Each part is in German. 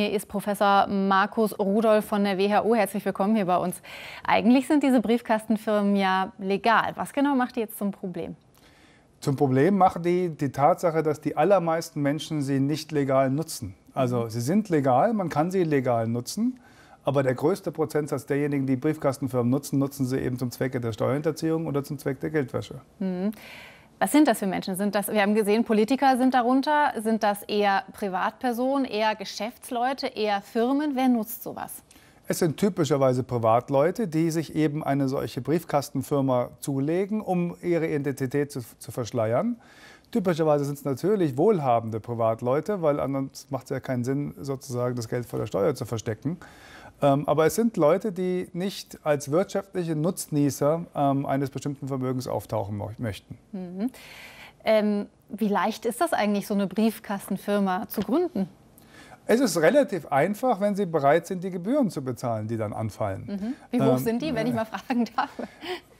Hier ist Professor Markus Rudolf von der WHO. Herzlich willkommen hier bei uns. Eigentlich sind diese Briefkastenfirmen ja legal. Was genau macht die jetzt zum Problem? Zum Problem macht die die Tatsache, dass die allermeisten Menschen sie nicht legal nutzen. Also mhm. sie sind legal, man kann sie legal nutzen. Aber der größte Prozentsatz derjenigen, die Briefkastenfirmen nutzen, nutzen sie eben zum Zwecke der Steuerhinterziehung oder zum Zweck der Geldwäsche. Mhm. Was sind das für Menschen? Sind das, wir haben gesehen, Politiker sind darunter. Sind das eher Privatpersonen, eher Geschäftsleute, eher Firmen? Wer nutzt sowas? Es sind typischerweise Privatleute, die sich eben eine solche Briefkastenfirma zulegen, um ihre Identität zu, zu verschleiern. Typischerweise sind es natürlich wohlhabende Privatleute, weil anders macht es ja keinen Sinn, sozusagen das Geld vor der Steuer zu verstecken. Ähm, aber es sind Leute, die nicht als wirtschaftliche Nutznießer ähm, eines bestimmten Vermögens auftauchen möchten. Mhm. Ähm, wie leicht ist das eigentlich, so eine Briefkastenfirma zu gründen? Es ist relativ einfach, wenn Sie bereit sind, die Gebühren zu bezahlen, die dann anfallen. Mhm. Wie hoch ähm, sind die, wenn ich mal fragen darf?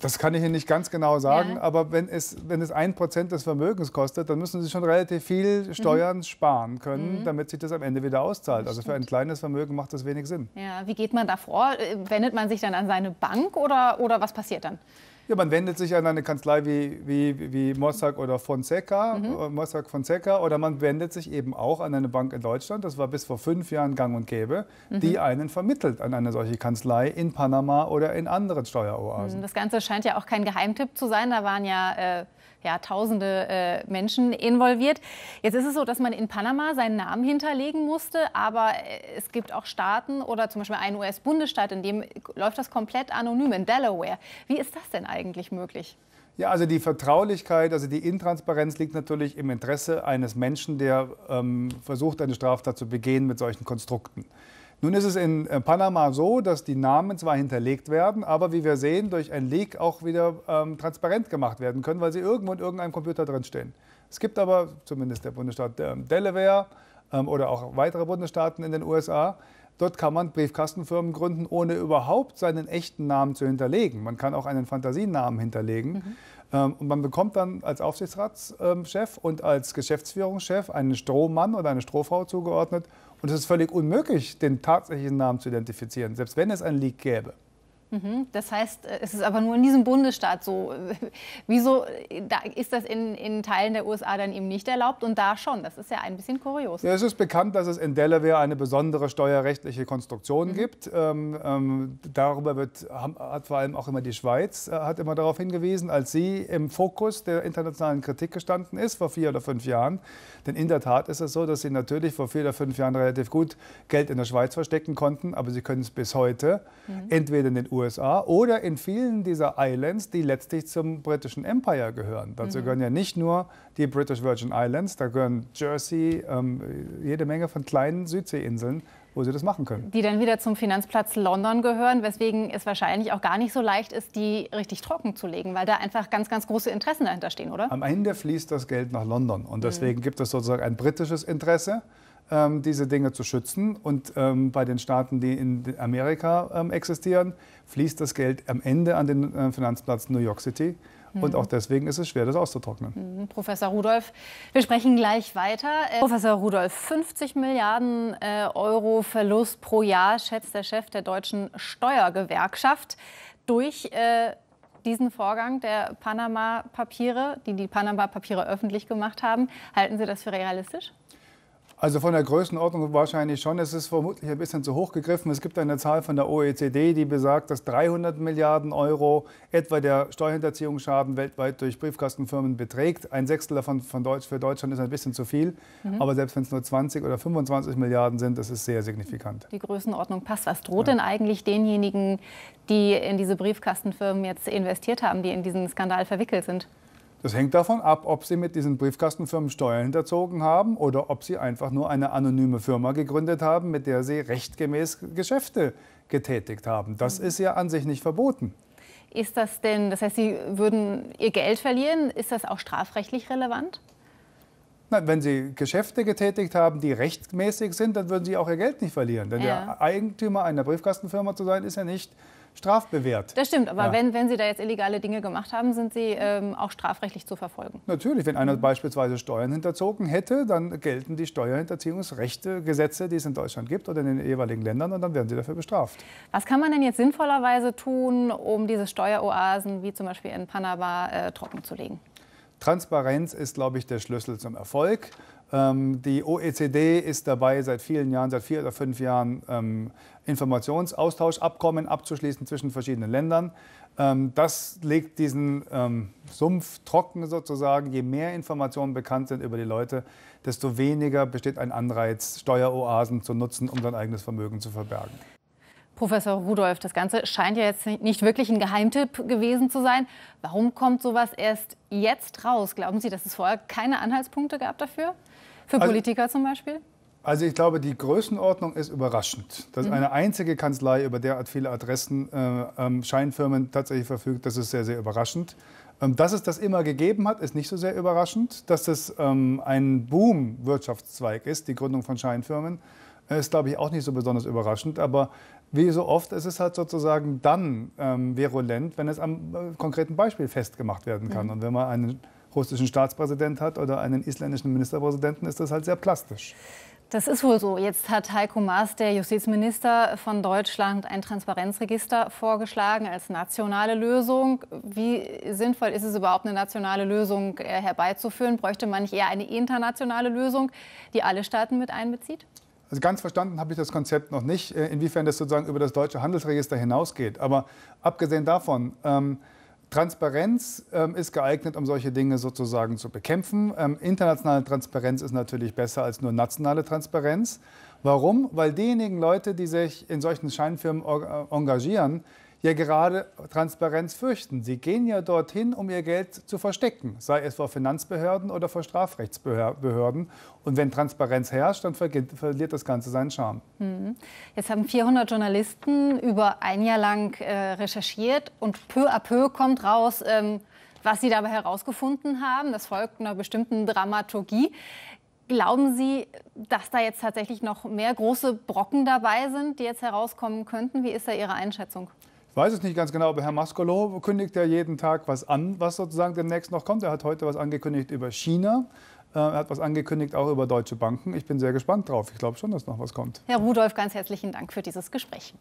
Das kann ich Ihnen nicht ganz genau sagen, ja. aber wenn es, wenn es ein Prozent des Vermögens kostet, dann müssen Sie schon relativ viel mhm. Steuern mhm. sparen können, mhm. damit sich das am Ende wieder auszahlt. Also für ein kleines Vermögen macht das wenig Sinn. Ja, wie geht man da vor? Äh, wendet man sich dann an seine Bank oder, oder was passiert dann? Ja, man wendet sich an eine Kanzlei wie, wie, wie Mossack oder Fonseca, mhm. Äh, Mossack Fonseca, oder man wendet sich eben auch an eine Bank in Deutschland, das war bis vor fünf Jahren gang und gäbe, mhm. die einen vermittelt an eine solche Kanzlei in Panama oder in anderen Steueroasen. Mhm, das Ganze scheint ja auch kein Geheimtipp zu sein, da waren ja... Äh ja, tausende äh, Menschen involviert. Jetzt ist es so, dass man in Panama seinen Namen hinterlegen musste, aber äh, es gibt auch Staaten oder zum Beispiel einen US-Bundesstaat, in dem läuft das komplett anonym, in Delaware. Wie ist das denn eigentlich möglich? Ja, also die Vertraulichkeit, also die Intransparenz liegt natürlich im Interesse eines Menschen, der ähm, versucht, eine Straftat zu begehen mit solchen Konstrukten. Nun ist es in äh, Panama so, dass die Namen zwar hinterlegt werden, aber wie wir sehen, durch ein Leak auch wieder ähm, transparent gemacht werden können, weil sie irgendwo in irgendeinem Computer drinstehen. Es gibt aber, zumindest der Bundesstaat ähm, Delaware ähm, oder auch weitere Bundesstaaten in den USA, Dort kann man Briefkastenfirmen gründen, ohne überhaupt seinen echten Namen zu hinterlegen. Man kann auch einen Fantasienamen hinterlegen. Mhm. Ähm, und man bekommt dann als Aufsichtsratschef ähm, und als Geschäftsführungschef einen Strohmann oder eine Strohfrau zugeordnet und es ist völlig unmöglich, den tatsächlichen Namen zu identifizieren, selbst wenn es ein Leak gäbe. Mhm. Das heißt, äh, es ist aber nur in diesem Bundesstaat so. Wieso äh, ist das in, in, Teilen der USA dann eben nicht erlaubt und da schon? Das ist ja ein bisschen kurios. Ja, es ist bekannt, dass es in Delaware eine besondere steuerrechtliche Konstruktion mhm. gibt. Ähm, ähm, darüber wird, hat vor allem auch immer die Schweiz äh, hat immer darauf hingewiesen, als sie im Fokus der internationalen Kritik gestanden ist vor vier oder fünf Jahren. Denn in der Tat ist es so, dass sie natürlich vor vier oder fünf Jahren relativ gut Geld in der Schweiz verstecken konnten, aber sie können es bis heute mhm. entweder in den USA USA oder in vielen dieser Islands, die letztlich zum britischen Empire gehören. Dazu mhm. gehören ja nicht nur die British Virgin Islands, da gehören Jersey, ähm, jede Menge von kleinen Südseeinseln wo sie das machen können. Die dann wieder zum Finanzplatz London gehören, weswegen es wahrscheinlich auch gar nicht so leicht ist, die richtig trocken zu legen, weil da einfach ganz, ganz große Interessen dahinter stehen, oder? Am Ende fließt das Geld nach London und mhm. deswegen mhm. gibt es sozusagen ein britisches Interesse ähm, diese Dinge zu schützen. Und ähm, bei den Staaten, die in Amerika ähm, existieren, fließt das Geld am Ende an den äh, Finanzplatz New York City. Und mhm. auch deswegen ist es schwer, das auszutrocknen. Mhm. Professor Rudolph, wir sprechen gleich weiter. Äh, Professor Rudolph, 50 Milliarden äh, Euro Verlust pro Jahr schätzt der Chef der deutschen Steuergewerkschaft durch äh, diesen Vorgang der Panama-Papiere, die die Panama-Papiere öffentlich gemacht haben. Halten Sie das für realistisch? Also von der Größenordnung wahrscheinlich schon. Es ist vermutlich ein bisschen zu hoch gegriffen. Es gibt eine Zahl von der OECD, die besagt, dass 300 Milliarden Euro etwa der Steuerhinterziehungsschaden weltweit durch Briefkastenfirmen beträgt. Ein Sechstel davon von Deutsch für Deutschland ist ein bisschen zu viel. Mhm. Aber selbst wenn es nur 20 oder 25 Milliarden sind, das ist sehr signifikant. Die Größenordnung passt. Was droht ja. denn eigentlich denjenigen, die in diese Briefkastenfirmen jetzt investiert haben, die in diesen Skandal verwickelt sind? Das hängt davon ab, ob Sie mit diesen Briefkastenfirmen Steuern hinterzogen haben oder ob Sie einfach nur eine anonyme Firma gegründet haben, mit der Sie rechtgemäß Geschäfte getätigt haben. Das mhm. ist ja an sich nicht verboten. Ist das denn, das heißt, Sie würden Ihr Geld verlieren, ist das auch strafrechtlich relevant? Nein, wenn Sie Geschäfte getätigt haben, die rechtmäßig sind, dann würden Sie auch Ihr Geld nicht verlieren. Denn ja. der Eigentümer einer Briefkastenfirma zu sein, ist ja nicht strafbewehrt. Das stimmt, aber ja. wenn, wenn Sie da jetzt illegale Dinge gemacht haben, sind Sie ähm, auch strafrechtlich zu verfolgen. Natürlich, wenn einer mhm. beispielsweise Steuern hinterzogen hätte, dann gelten die Steuerhinterziehungsrechte, Gesetze, die es in Deutschland gibt oder in den jeweiligen Ländern und dann werden Sie dafür bestraft. Was kann man denn jetzt sinnvollerweise tun, um diese Steueroasen wie zum Beispiel in Panama äh, trocken zu legen? Transparenz ist, glaube ich, der Schlüssel zum Erfolg. Ähm, die OECD ist dabei, seit vielen Jahren, seit vier oder fünf Jahren, ähm, Informationsaustauschabkommen abzuschließen zwischen verschiedenen Ländern. Ähm, das legt diesen Sumpf trocken sozusagen. Je mehr Informationen bekannt sind über die Leute, desto weniger besteht ein Anreiz, Steueroasen zu nutzen, um sein eigenes Vermögen zu verbergen. Professor Rudolph, das Ganze scheint ja jetzt nicht wirklich ein Geheimtipp gewesen zu sein. Warum kommt sowas erst jetzt raus? Glauben Sie, dass es vorher keine Anhaltspunkte gab dafür? Für also, Politiker zum Beispiel? Also ich glaube, die Größenordnung ist überraschend. Dass mhm. eine einzige Kanzlei über derart viele Adressen, äh, ähm, Scheinfirmen tatsächlich verfügt, das ist sehr, sehr überraschend. Ähm, dass es das immer gegeben hat, ist nicht so sehr überraschend. Dass es ähm, ein Boom-Wirtschaftszweig ist, die Gründung von Scheinfirmen, äh, ist, glaube ich, auch nicht so besonders überraschend. Aber wie so oft ist es halt sozusagen dann ähm, virulent, wenn es am äh, konkreten Beispiel festgemacht werden kann. Mhm. Und wenn man einen russischen Staatspräsident hat oder einen isländischen Ministerpräsidenten, ist das halt sehr plastisch. Das ist wohl so. Jetzt hat Heiko Maas, der Justizminister von Deutschland, ein Transparenzregister vorgeschlagen als nationale Lösung. Wie sinnvoll ist es überhaupt, eine nationale Lösung äh, herbeizuführen? Bräuchte man nicht eher eine internationale Lösung, die alle Staaten mit einbezieht? Also ganz verstanden habe ich das Konzept noch nicht, äh, inwiefern das sozusagen über das deutsche Handelsregister hinausgeht. Aber abgesehen davon, ähm, Transparenz ähm, ist geeignet, um solche Dinge sozusagen zu bekämpfen. Ähm, internationale Transparenz ist natürlich besser als nur nationale Transparenz. Warum? Weil diejenigen Leute, die sich in solchen Scheinfirmen engagieren, ja gerade Transparenz fürchten. Sie gehen ja dorthin, um ihr Geld zu verstecken, sei es vor Finanzbehörden oder vor Strafrechtsbehörden. Und wenn Transparenz herrscht, dann verliert das Ganze seinen Charme. Hm. Jetzt haben 400 Journalisten über ein Jahr lang äh, recherchiert und peu à peu kommt raus, ähm, was Sie dabei herausgefunden haben. Das folgt einer bestimmten Dramaturgie. Glauben Sie, dass da jetzt tatsächlich noch mehr große Brocken dabei sind, die jetzt herauskommen könnten? Wie ist da Ihre Einschätzung? Ich weiß es nicht ganz genau, aber Herr Maskolo kündigt ja jeden Tag was an, was sozusagen demnächst noch kommt. Er hat heute was angekündigt über China. Äh, er hat was angekündigt auch über deutsche Banken. Ich bin sehr gespannt drauf. Ich glaube schon, dass noch was kommt. Herr Rudolf, ganz herzlichen Dank für dieses Gespräch.